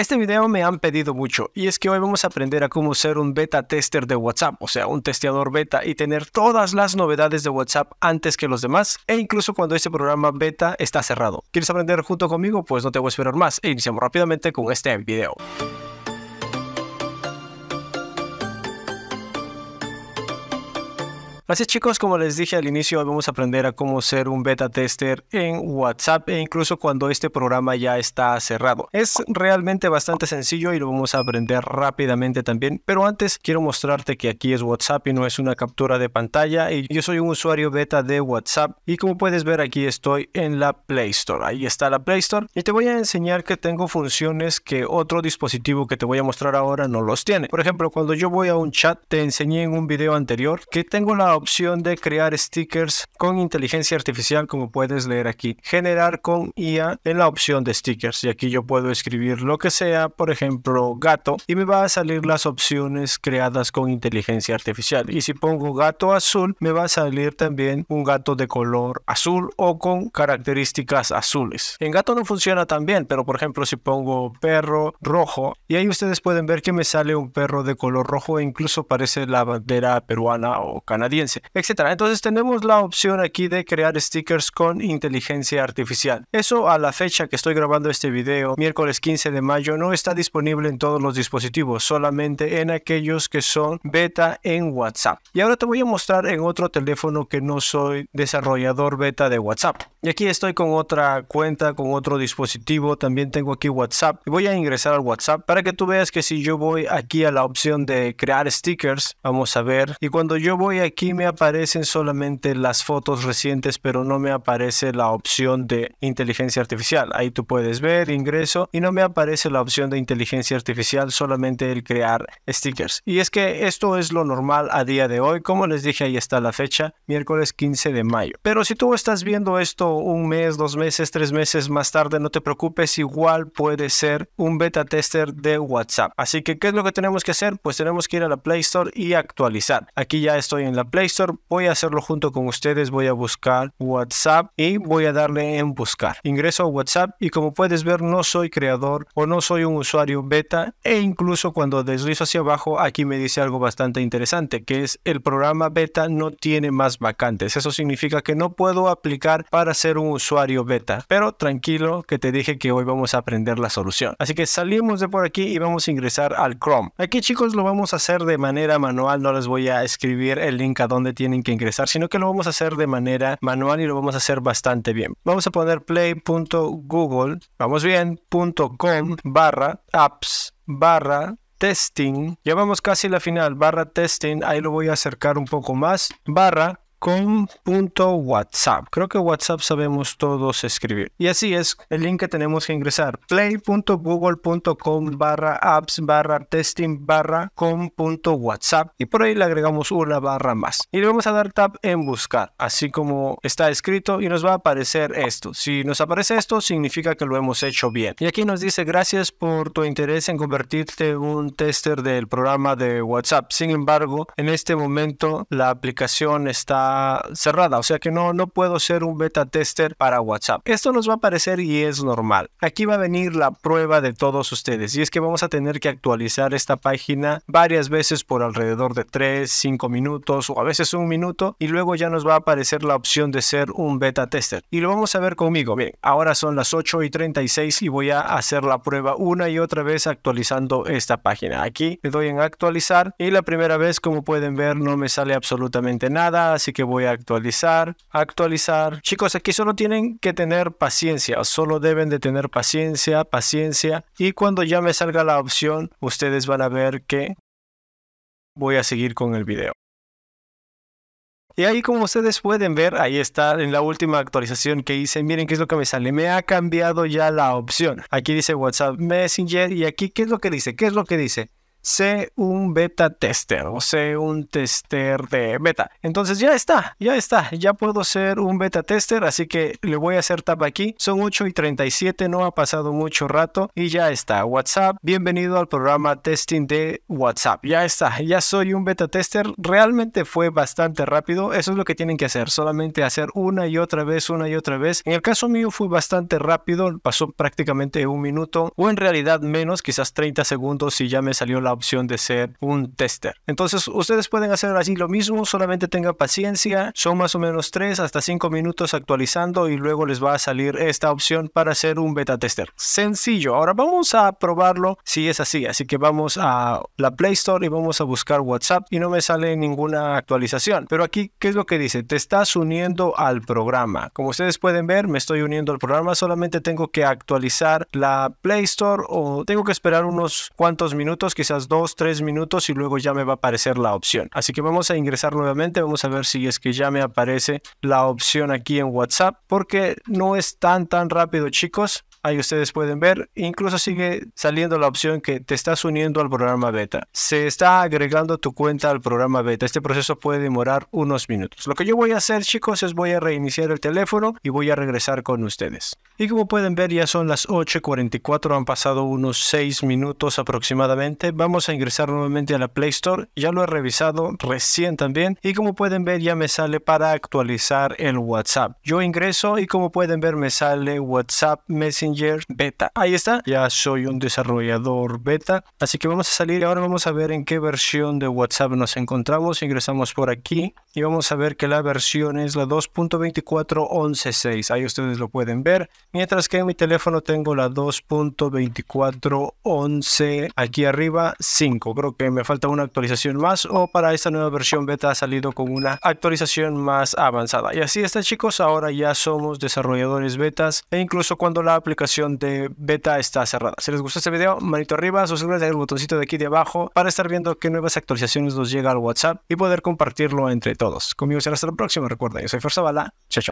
Este video me han pedido mucho y es que hoy vamos a aprender a cómo ser un beta tester de WhatsApp, o sea, un testeador beta y tener todas las novedades de WhatsApp antes que los demás e incluso cuando este programa beta está cerrado. ¿Quieres aprender junto conmigo? Pues no te voy a esperar más e iniciamos rápidamente con este video. Así chicos, como les dije al inicio, vamos a aprender a cómo ser un beta tester en WhatsApp e incluso cuando este programa ya está cerrado. Es realmente bastante sencillo y lo vamos a aprender rápidamente también, pero antes quiero mostrarte que aquí es WhatsApp y no es una captura de pantalla y yo soy un usuario beta de WhatsApp y como puedes ver aquí estoy en la Play Store. Ahí está la Play Store y te voy a enseñar que tengo funciones que otro dispositivo que te voy a mostrar ahora no los tiene. Por ejemplo, cuando yo voy a un chat, te enseñé en un video anterior que tengo la opción de crear stickers con inteligencia artificial como puedes leer aquí. Generar con IA en la opción de stickers y aquí yo puedo escribir lo que sea, por ejemplo gato y me va a salir las opciones creadas con inteligencia artificial y si pongo gato azul me va a salir también un gato de color azul o con características azules. En gato no funciona tan bien, pero por ejemplo si pongo perro rojo y ahí ustedes pueden ver que me sale un perro de color rojo e incluso parece la bandera peruana o canadiense etcétera, Entonces tenemos la opción aquí de crear stickers con inteligencia artificial. Eso a la fecha que estoy grabando este video, miércoles 15 de mayo, no está disponible en todos los dispositivos, solamente en aquellos que son beta en WhatsApp. Y ahora te voy a mostrar en otro teléfono que no soy desarrollador beta de WhatsApp. Y aquí estoy con otra cuenta, con otro dispositivo, también tengo aquí WhatsApp. Voy a ingresar al WhatsApp para que tú veas que si yo voy aquí a la opción de crear stickers, vamos a ver, y cuando yo voy aquí me aparecen solamente las fotos recientes, pero no me aparece la opción de inteligencia artificial. Ahí tú puedes ver, ingreso, y no me aparece la opción de inteligencia artificial, solamente el crear stickers. Y es que esto es lo normal a día de hoy. Como les dije, ahí está la fecha, miércoles 15 de mayo. Pero si tú estás viendo esto un mes, dos meses, tres meses más tarde, no te preocupes, igual puede ser un beta tester de WhatsApp. Así que, ¿qué es lo que tenemos que hacer? Pues tenemos que ir a la Play Store y actualizar. Aquí ya estoy en la Play voy a hacerlo junto con ustedes, voy a buscar WhatsApp y voy a darle en buscar. Ingreso a WhatsApp y como puedes ver no soy creador o no soy un usuario beta e incluso cuando deslizo hacia abajo aquí me dice algo bastante interesante que es el programa beta no tiene más vacantes. Eso significa que no puedo aplicar para ser un usuario beta, pero tranquilo que te dije que hoy vamos a aprender la solución. Así que salimos de por aquí y vamos a ingresar al Chrome. Aquí chicos lo vamos a hacer de manera manual, no les voy a escribir el link a donde tienen que ingresar, sino que lo vamos a hacer de manera manual y lo vamos a hacer bastante bien. Vamos a poner play.google, vamos bien, .com barra apps barra testing. Llevamos casi la final, barra testing, ahí lo voy a acercar un poco más, barra com.whatsapp. Creo que WhatsApp sabemos todos escribir. Y así es el link que tenemos que ingresar. play.google.com barra apps barra testing barra com.whatsapp. Y por ahí le agregamos una barra más. Y le vamos a dar tap en buscar, así como está escrito y nos va a aparecer esto. Si nos aparece esto, significa que lo hemos hecho bien. Y aquí nos dice gracias por tu interés en convertirte un tester del programa de WhatsApp. Sin embargo, en este momento la aplicación está cerrada, o sea que no, no puedo ser un beta tester para WhatsApp. Esto nos va a aparecer y es normal. Aquí va a venir la prueba de todos ustedes y es que vamos a tener que actualizar esta página varias veces por alrededor de 3, 5 minutos o a veces un minuto y luego ya nos va a aparecer la opción de ser un beta tester. Y lo vamos a ver conmigo. bien ahora son las 8 y 36 y voy a hacer la prueba una y otra vez actualizando esta página. Aquí le doy en actualizar y la primera vez como pueden ver no me sale absolutamente nada, así que voy a actualizar, actualizar. Chicos, aquí solo tienen que tener paciencia, solo deben de tener paciencia, paciencia. Y cuando ya me salga la opción, ustedes van a ver que voy a seguir con el video. Y ahí como ustedes pueden ver, ahí está en la última actualización que hice. Miren qué es lo que me sale. Me ha cambiado ya la opción. Aquí dice WhatsApp Messenger y aquí qué es lo que dice. ¿Qué es lo que dice? sé un beta tester o sé un tester de beta. Entonces ya está, ya está, ya puedo ser un beta tester, así que le voy a hacer tap aquí. Son 8 y 37, no ha pasado mucho rato y ya está. WhatsApp, bienvenido al programa testing de WhatsApp. Ya está, ya soy un beta tester. Realmente fue bastante rápido, eso es lo que tienen que hacer, solamente hacer una y otra vez, una y otra vez. En el caso mío fue bastante rápido, pasó prácticamente un minuto o en realidad menos, quizás 30 segundos y ya me salió la opción de ser un tester. Entonces, ustedes pueden hacer así lo mismo, solamente tenga paciencia. Son más o menos 3 hasta 5 minutos actualizando y luego les va a salir esta opción para hacer un beta tester. Sencillo. Ahora vamos a probarlo si es así. Así que vamos a la Play Store y vamos a buscar WhatsApp y no me sale ninguna actualización. Pero aquí, ¿qué es lo que dice? Te estás uniendo al programa. Como ustedes pueden ver, me estoy uniendo al programa. Solamente tengo que actualizar la Play Store o tengo que esperar unos cuantos minutos, quizás dos tres minutos y luego ya me va a aparecer la opción. Así que vamos a ingresar nuevamente, vamos a ver si es que ya me aparece la opción aquí en WhatsApp, porque no es tan, tan rápido chicos. Ahí ustedes pueden ver, incluso sigue saliendo la opción que te estás uniendo al programa beta. Se está agregando tu cuenta al programa beta. Este proceso puede demorar unos minutos. Lo que yo voy a hacer, chicos, es voy a reiniciar el teléfono y voy a regresar con ustedes. Y como pueden ver, ya son las 8.44, han pasado unos 6 minutos aproximadamente. Vamos a ingresar nuevamente a la Play Store. Ya lo he revisado recién también. Y como pueden ver, ya me sale para actualizar el WhatsApp. Yo ingreso y como pueden ver, me sale WhatsApp Messenger beta. Ahí está, ya soy un desarrollador beta. Así que vamos a salir y ahora vamos a ver en qué versión de WhatsApp nos encontramos. Ingresamos por aquí y vamos a ver que la versión es la 2.24.11.6. Ahí ustedes lo pueden ver. Mientras que en mi teléfono tengo la 2.24.11 aquí arriba 5. Creo que me falta una actualización más o para esta nueva versión beta ha salido con una actualización más avanzada. Y así está chicos, ahora ya somos desarrolladores betas e incluso cuando la aplicación de beta está cerrada. Si les gustó este video, manito arriba, suscríbete al botoncito de aquí de abajo para estar viendo qué nuevas actualizaciones nos llega al WhatsApp y poder compartirlo entre todos. Conmigo será hasta la próxima, recuerda, yo soy Forza Bala, chao chao.